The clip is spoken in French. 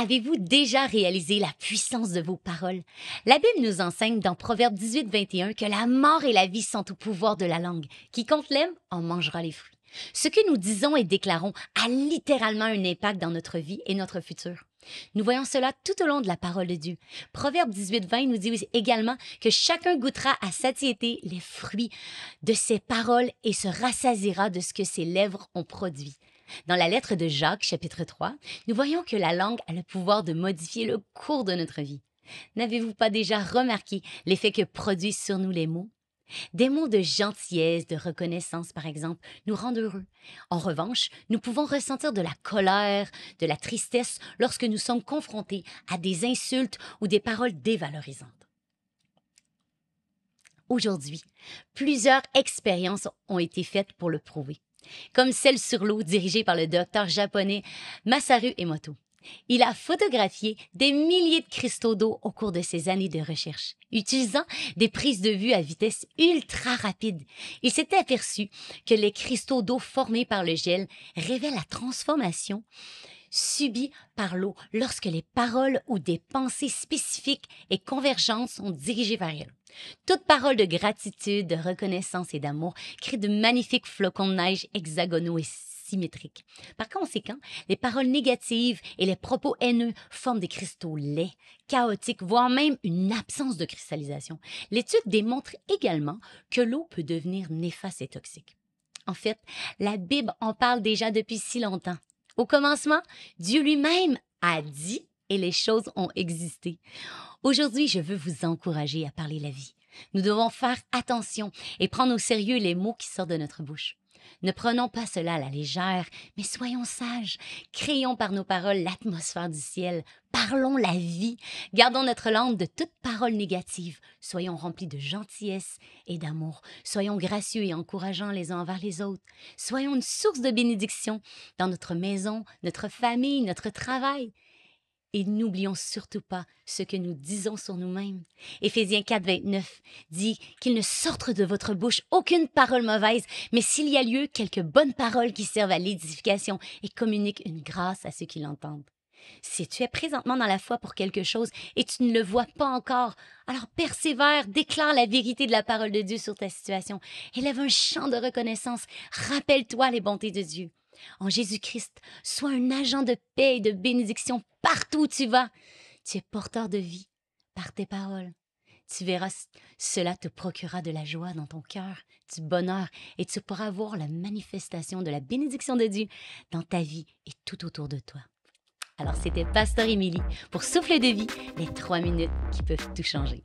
Avez-vous déjà réalisé la puissance de vos paroles? La Bible nous enseigne dans Proverbe 18, 21 que la mort et la vie sont au pouvoir de la langue. Quiconque l'aime en mangera les fruits. Ce que nous disons et déclarons a littéralement un impact dans notre vie et notre futur. Nous voyons cela tout au long de la parole de Dieu. Proverbe 18, 20 nous dit également que chacun goûtera à satiété les fruits de ses paroles et se rassasira de ce que ses lèvres ont produit. Dans la lettre de Jacques, chapitre 3, nous voyons que la langue a le pouvoir de modifier le cours de notre vie. N'avez-vous pas déjà remarqué l'effet que produisent sur nous les mots? Des mots de gentillesse, de reconnaissance, par exemple, nous rendent heureux. En revanche, nous pouvons ressentir de la colère, de la tristesse lorsque nous sommes confrontés à des insultes ou des paroles dévalorisantes. Aujourd'hui, plusieurs expériences ont été faites pour le prouver comme celle sur l'eau dirigée par le docteur japonais Masaru Emoto. Il a photographié des milliers de cristaux d'eau au cours de ses années de recherche, utilisant des prises de vue à vitesse ultra rapide. Il s'était aperçu que les cristaux d'eau formés par le gel révèlent la transformation subit par l'eau lorsque les paroles ou des pensées spécifiques et convergentes sont dirigées vers elle. Toute parole de gratitude, de reconnaissance et d'amour crée de magnifiques flocons de neige hexagonaux et symétriques. Par conséquent, les paroles négatives et les propos haineux forment des cristaux laids, chaotiques, voire même une absence de cristallisation. L'étude démontre également que l'eau peut devenir néfaste et toxique. En fait, la Bible en parle déjà depuis si longtemps. Au commencement, Dieu lui-même a dit et les choses ont existé. Aujourd'hui, je veux vous encourager à parler la vie. Nous devons faire attention et prendre au sérieux les mots qui sortent de notre bouche. Ne prenons pas cela à la légère, mais soyons sages. Créons par nos paroles l'atmosphère du ciel. Parlons la vie. Gardons notre langue de toute parole négative. Soyons remplis de gentillesse et d'amour. Soyons gracieux et encourageants les uns envers les autres. Soyons une source de bénédiction dans notre maison, notre famille, notre travail et n'oublions surtout pas ce que nous disons sur nous-mêmes. Éphésiens 4, 29 dit qu'il ne sorte de votre bouche aucune parole mauvaise, mais s'il y a lieu, quelques bonnes paroles qui servent à l'édification et communiquent une grâce à ceux qui l'entendent. Si tu es présentement dans la foi pour quelque chose et tu ne le vois pas encore, alors persévère, déclare la vérité de la parole de Dieu sur ta situation, élève un chant de reconnaissance, rappelle-toi les bontés de Dieu. En Jésus-Christ, sois un agent de paix et de bénédiction partout où tu vas. Tu es porteur de vie par tes paroles. Tu verras, cela te procurera de la joie dans ton cœur, du bonheur, et tu pourras voir la manifestation de la bénédiction de Dieu dans ta vie et tout autour de toi. Alors c'était Pasteur Émilie pour souffler de vie, les trois minutes qui peuvent tout changer.